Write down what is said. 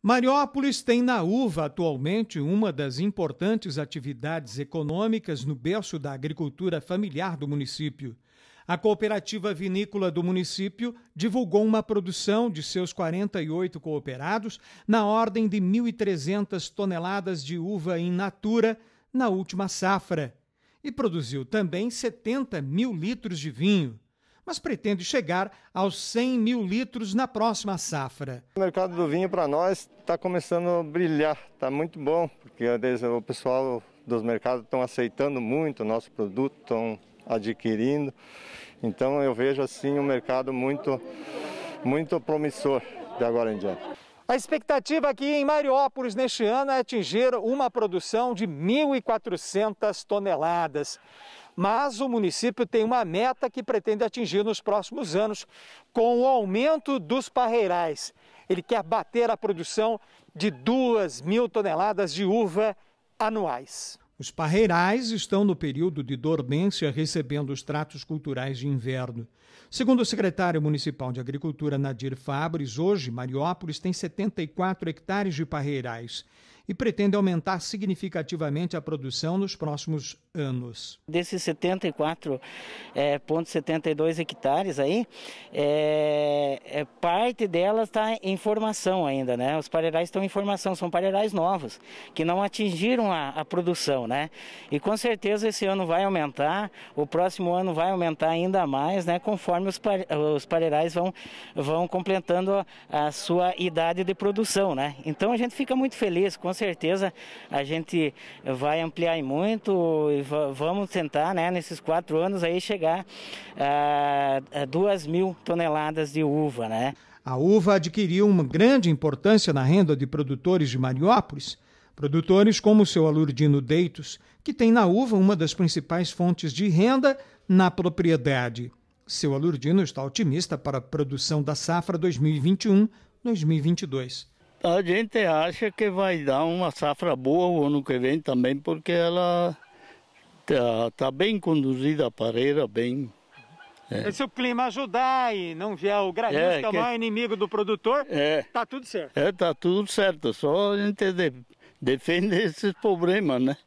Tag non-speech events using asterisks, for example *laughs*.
Mariópolis tem na uva atualmente uma das importantes atividades econômicas no berço da agricultura familiar do município. A cooperativa vinícola do município divulgou uma produção de seus 48 cooperados na ordem de 1.300 toneladas de uva in natura na última safra e produziu também 70 mil litros de vinho mas pretende chegar aos 100 mil litros na próxima safra. O mercado do vinho para nós está começando a brilhar, está muito bom, porque o pessoal dos mercados estão aceitando muito o nosso produto, estão adquirindo. Então eu vejo assim um mercado muito, muito promissor de agora em diante. A expectativa aqui em Mariópolis neste ano é atingir uma produção de 1.400 toneladas mas o município tem uma meta que pretende atingir nos próximos anos com o aumento dos parreirais. Ele quer bater a produção de 2 mil toneladas de uva anuais. Os parreirais estão no período de dormência recebendo os tratos culturais de inverno. Segundo o secretário municipal de Agricultura, Nadir Fabres, hoje Mariópolis tem 74 hectares de parreirais e pretende aumentar significativamente a produção nos próximos anos. Desses 74,72 é, hectares aí, é, é parte delas está em formação ainda, né? Os parerais estão em formação, são parerais novos, que não atingiram a, a produção, né? E com certeza esse ano vai aumentar, o próximo ano vai aumentar ainda mais, né? Conforme os, os parerais vão, vão completando a sua idade de produção, né? Então a gente fica muito feliz, com certeza a gente vai ampliar muito e vamos tentar, né, nesses quatro anos aí chegar a, a duas mil toneladas de uva, né. A uva adquiriu uma grande importância na renda de produtores de Mariópolis, produtores como o seu Alurdino Deitos, que tem na uva uma das principais fontes de renda na propriedade. Seu Alurdino está otimista para a produção da safra 2021-2022. A gente acha que vai dar uma safra boa o ano que vem também, porque ela está tá bem conduzida, a pareira bem. É. Se o clima ajudar e não vier o granizo, é, que é o maior inimigo do produtor, é, tá tudo certo. É, tá tudo certo. Só a gente de, defende *laughs* esses problemas, né?